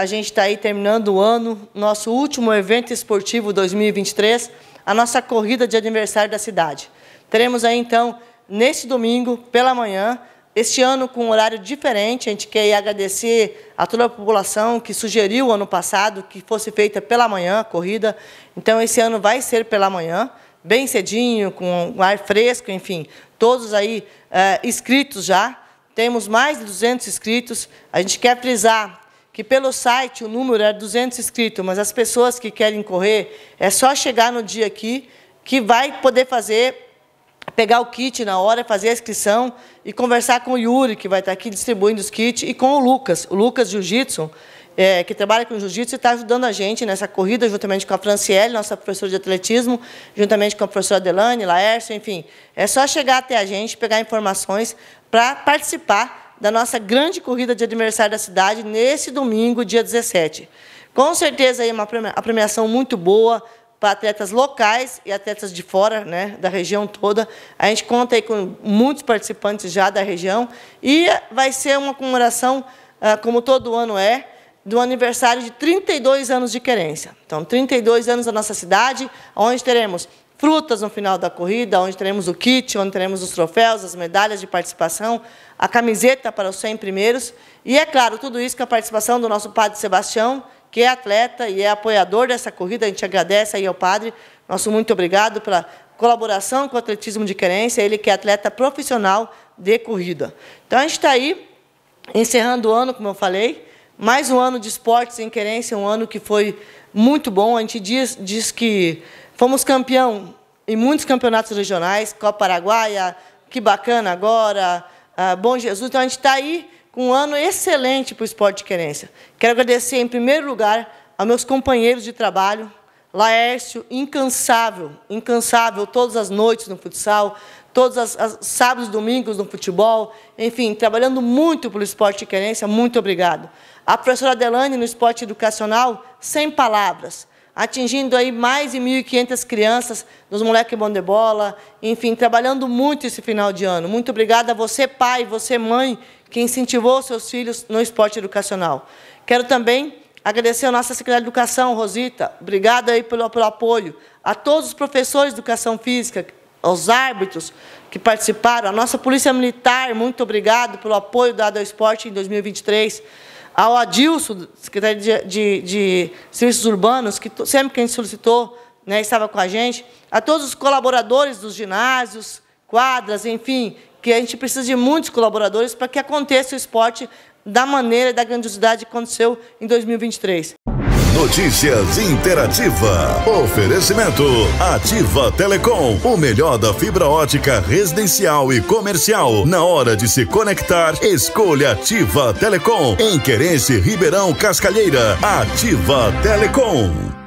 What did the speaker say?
A gente está aí terminando o ano, nosso último evento esportivo 2023, a nossa corrida de aniversário da cidade. Teremos aí, então, neste domingo, pela manhã, este ano com um horário diferente, a gente quer agradecer a toda a população que sugeriu ano passado que fosse feita pela manhã a corrida. Então, esse ano vai ser pela manhã, bem cedinho, com ar fresco, enfim, todos aí é, inscritos já. Temos mais de 200 inscritos. A gente quer frisar que pelo site o número é era 200 inscritos, mas as pessoas que querem correr, é só chegar no dia aqui que vai poder fazer, pegar o kit na hora, fazer a inscrição e conversar com o Yuri, que vai estar aqui distribuindo os kits, e com o Lucas, o Lucas Jiu-Jitsu, é, que trabalha com jiu-jitsu e está ajudando a gente nessa corrida, juntamente com a Franciele, nossa professora de atletismo, juntamente com a professora Adelane, Laércio, enfim. É só chegar até a gente, pegar informações para participar da nossa grande corrida de aniversário da cidade nesse domingo, dia 17. Com certeza aí uma premiação muito boa para atletas locais e atletas de fora, né, da região toda. A gente conta aí com muitos participantes já da região e vai ser uma comemoração, ah, como todo ano é, do aniversário de 32 anos de querência. Então, 32 anos da nossa cidade, onde teremos frutas no final da corrida, onde teremos o kit, onde teremos os troféus, as medalhas de participação, a camiseta para os 100 primeiros. E, é claro, tudo isso com a participação do nosso padre Sebastião, que é atleta e é apoiador dessa corrida. A gente agradece aí ao padre. Nosso muito obrigado pela colaboração com o atletismo de querência. Ele que é atleta profissional de corrida. Então, a gente está aí, encerrando o ano, como eu falei, mais um ano de esportes em querência, um ano que foi muito bom. A gente diz, diz que Fomos campeão em muitos campeonatos regionais, Copa Paraguaia, que bacana agora, ah, Bom Jesus. Então, a gente está aí com um ano excelente para o esporte de querência. Quero agradecer, em primeiro lugar, aos meus companheiros de trabalho, Laércio, incansável, incansável, todas as noites no futsal, todos os sábados e domingos no futebol, enfim, trabalhando muito pelo esporte de querência, muito obrigado. A professora Adelane, no esporte educacional, sem palavras atingindo aí mais de 1.500 crianças nos Moleque Bom de Bola, enfim, trabalhando muito esse final de ano. Muito obrigada a você, pai, você, mãe, que incentivou seus filhos no esporte educacional. Quero também agradecer a nossa Secretaria de Educação, Rosita, obrigada aí pelo, pelo apoio, a todos os professores de Educação Física, aos árbitros que participaram, a nossa Polícia Militar, muito obrigado pelo apoio dado ao esporte em 2023, ao Adilson, secretário de, de, de Serviços Urbanos, que sempre que a gente solicitou, né, estava com a gente, a todos os colaboradores dos ginásios, quadras, enfim, que a gente precisa de muitos colaboradores para que aconteça o esporte da maneira e da grandiosidade que aconteceu em 2023. Notícias Interativa. Oferecimento Ativa Telecom, o melhor da fibra ótica residencial e comercial. Na hora de se conectar, escolha Ativa Telecom. Em Querência, Ribeirão Cascalheira. Ativa Telecom.